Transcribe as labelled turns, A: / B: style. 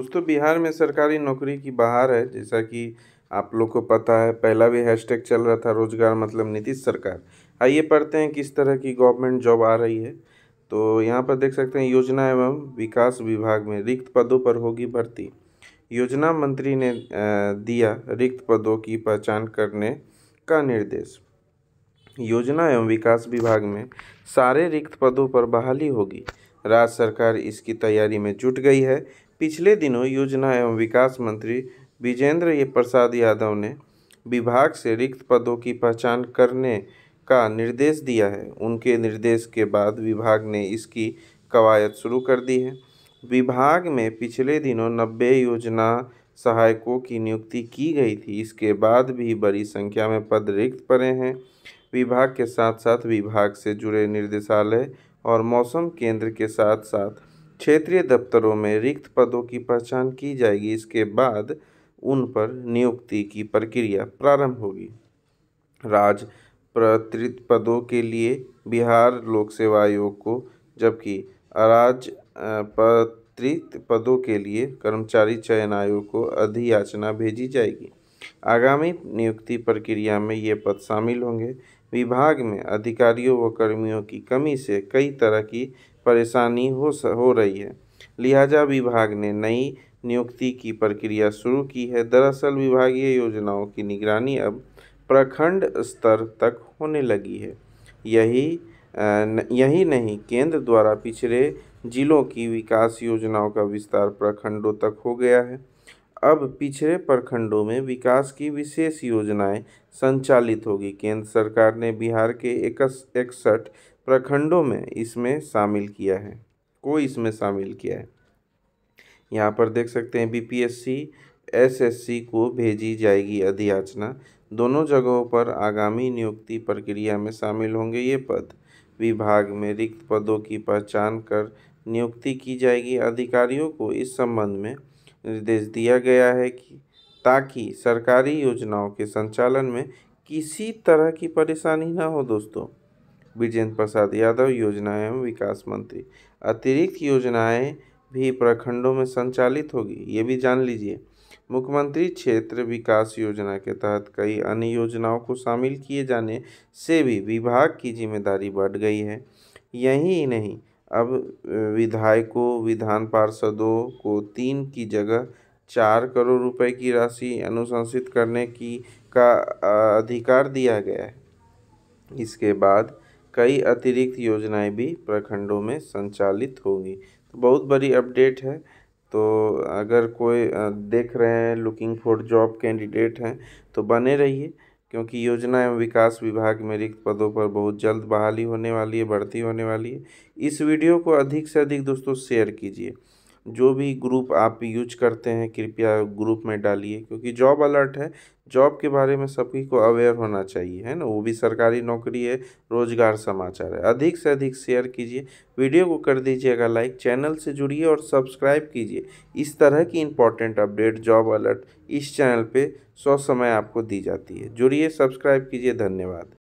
A: दोस्तों बिहार में सरकारी नौकरी की बाहर है जैसा कि आप लोग को पता है पहला भी हैशटैग चल रहा था रोजगार मतलब नीतीश सरकार आइए पढ़ते हैं किस तरह की गवर्नमेंट जॉब आ रही है तो यहाँ पर देख सकते हैं योजना एवं विकास विभाग में रिक्त पदों पर होगी भर्ती योजना मंत्री ने दिया रिक्त पदों की पहचान करने का निर्देश योजना एवं विकास विभाग में सारे रिक्त पदों पर बहाली होगी राज्य सरकार इसकी तैयारी में जुट गई है पिछले दिनों योजना एवं विकास मंत्री विजेंद्र प्रसाद यादव ने विभाग से रिक्त पदों की पहचान करने का निर्देश दिया है उनके निर्देश के बाद विभाग ने इसकी कवायद शुरू कर दी है विभाग में पिछले दिनों नब्बे योजना सहायकों की नियुक्ति की गई थी इसके बाद भी बड़ी संख्या में पद रिक्त पड़े हैं विभाग के साथ साथ विभाग से जुड़े निर्देशालय और मौसम केंद्र के साथ साथ क्षेत्रीय दफ्तरों में रिक्त पदों की पहचान की जाएगी इसके बाद उन पर नियुक्ति की प्रक्रिया प्रारंभ होगी राज्य प्रतृत पदों के लिए बिहार लोक सेवा आयोग को जबकि राज्य प्रतृत पदों के लिए कर्मचारी चयन आयोग को अधियाचना भेजी जाएगी आगामी नियुक्ति प्रक्रिया में ये पद शामिल होंगे विभाग में अधिकारियों व कर्मियों की कमी से कई तरह की परेशानी हो हो रही है लिहाजा विभाग ने नई नियुक्ति की प्रक्रिया शुरू की है दरअसल विभागीय योजनाओं की निगरानी अब प्रखंड स्तर तक होने लगी है यही यही नहीं केंद्र द्वारा पिछड़े जिलों की विकास योजनाओं का विस्तार प्रखंडों तक हो गया है अब पिछड़े प्रखंडों में विकास की विशेष योजनाएं संचालित होगी केंद्र सरकार ने बिहार के इकसठ प्रखंडों में इसमें शामिल किया है को इसमें शामिल किया है यहाँ पर देख सकते हैं बीपीएससी एसएससी को भेजी जाएगी अधियाचना दोनों जगहों पर आगामी नियुक्ति प्रक्रिया में शामिल होंगे ये पद विभाग में रिक्त पदों की पहचान कर नियुक्ति की जाएगी अधिकारियों को इस संबंध में निर्देश दिया गया है कि ताकि सरकारी योजनाओं के संचालन में किसी तरह की परेशानी ना हो दोस्तों विजेंद्र प्रसाद यादव योजना एवं विकास मंत्री अतिरिक्त योजनाएं भी प्रखंडों में संचालित होगी ये भी जान लीजिए मुख्यमंत्री क्षेत्र विकास योजना के तहत कई अन्य योजनाओं को शामिल किए जाने से भी विभाग की जिम्मेदारी बढ़ गई है यही नहीं अब विधायकों विधान पार्षदों को तीन की जगह चार करोड़ रुपए की राशि अनुशंसित करने की का अधिकार दिया गया है इसके बाद कई अतिरिक्त योजनाएं भी प्रखंडों में संचालित होंगी तो बहुत बड़ी अपडेट है तो अगर कोई देख रहे हैं लुकिंग फॉर जॉब कैंडिडेट हैं तो बने रहिए क्योंकि योजना एवं विकास विभाग में रिक्त पदों पर बहुत जल्द बहाली होने वाली है भर्ती होने वाली है इस वीडियो को अधिक से अधिक दोस्तों शेयर कीजिए जो भी ग्रुप आप यूज करते हैं कृपया ग्रुप में डालिए क्योंकि जॉब अलर्ट है जॉब के बारे में सभी को अवेयर होना चाहिए है ना वो भी सरकारी नौकरी है रोजगार समाचार है अधिक से अधिक शेयर कीजिए वीडियो को कर दीजिएगा लाइक चैनल से जुड़िए और सब्सक्राइब कीजिए इस तरह की इंपॉर्टेंट अपडेट जॉब अलर्ट इस चैनल पर सौ समय आपको दी जाती है जुड़िए सब्सक्राइब कीजिए धन्यवाद